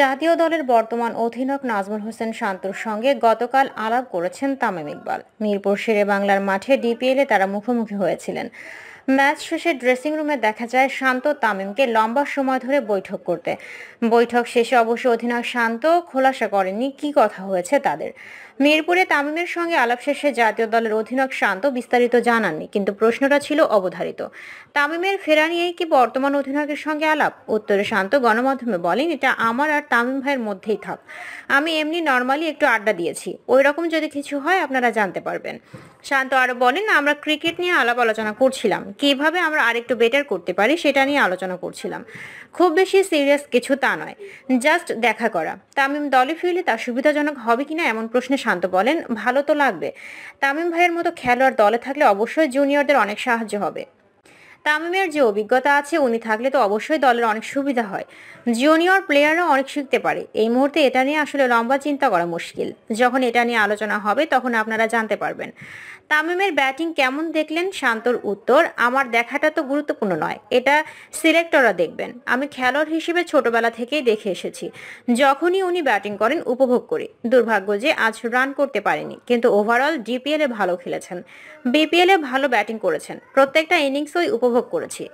জাতীয় দলের বর্তমান অধিনায়ক নাজমুল হোসেন শান্তুর সঙ্গে গতকাল আলাপ করেছেন তামিম ইকবাল মিরপুর শেরে বাংলার মাঠে ডিপিএলে তারা মুখোমুখি হয়েছিলেন ম্যাচ শেষে ড্রেসিং রুমে দেখা যায় শান্ত তামিমকে লম্বা সময় ধরে বৈঠক করতে বৈঠক শেষে অবশ্য অধিনায়ক শান্ত খোলাসা করেননি কি কথা হয়েছে তাদের মিরপুরে তামিমের সঙ্গে আলাপ শেষে জাতীয় দলের অধিনায়ক শান্ত বিস্তারিত জানাননি কিন্তু প্রশ্নটা ছিল অবধারিত তামিমের ফেরা নিয়েই কি বর্তমান অধিনায়কের সঙ্গে আলাপ উত্তরে শান্ত গণমাধ্যমে বলেন এটা আমার আর তামিম ভাইয়ের মধ্যেই থাক আমি এমনি নর্মালি একটু আড্ডা দিয়েছি ওই রকম যদি কিছু হয় আপনারা জানতে পারবেন শান্ত আরও বলেন আমরা ক্রিকেট নিয়ে আলাপ আলোচনা করছিলাম কিভাবে আমরা আরেকটু বেটার করতে পারি সেটা নিয়ে আলোচনা করছিলাম খুব বেশি সিরিয়াস কিছু তা নয় জাস্ট দেখা করা তামিম দলে ফিরলে তা সুবিধাজনক হবে কিনা এমন প্রশ্নে শান্ত বলেন ভালো তো লাগবে তামিম ভাইয়ের মতো খেলোয়াড় দলে থাকলে অবশ্যই জুনিয়রদের অনেক সাহায্য হবে তামিমের যে অভিজ্ঞতা আছে উনি থাকলে তো অবশ্যই দলের অনেক সুবিধা হয় জুনিয়র প্লেয়াররা অনেক শিখতে পারে এই মুহূর্তে এটা নিয়ে আসলে লম্বা চিন্তা করা মুশকিল যখন এটা নিয়ে আলোচনা হবে তখন আপনারা জানতে পারবেন তামিমের ব্যাটিং কেমন দেখলেন শান্তর উত্তর আমার দেখাটা তো গুরুত্বপূর্ণ নয় এটা সিলেক্টররা দেখবেন আমি খেলোয়াড় হিসেবে ছোটবেলা থেকেই দেখে এসেছি যখনই উনি ব্যাটিং করেন উপভোগ করি দুর্ভাগ্য যে আজ রান করতে পারেনি কিন্তু ওভারঅল ডিপিএলে ভালো খেলেছেন বিপিএলে ভালো ব্যাটিং করেছেন প্রত্যেকটা ইনিংসই উপভোগ 过去。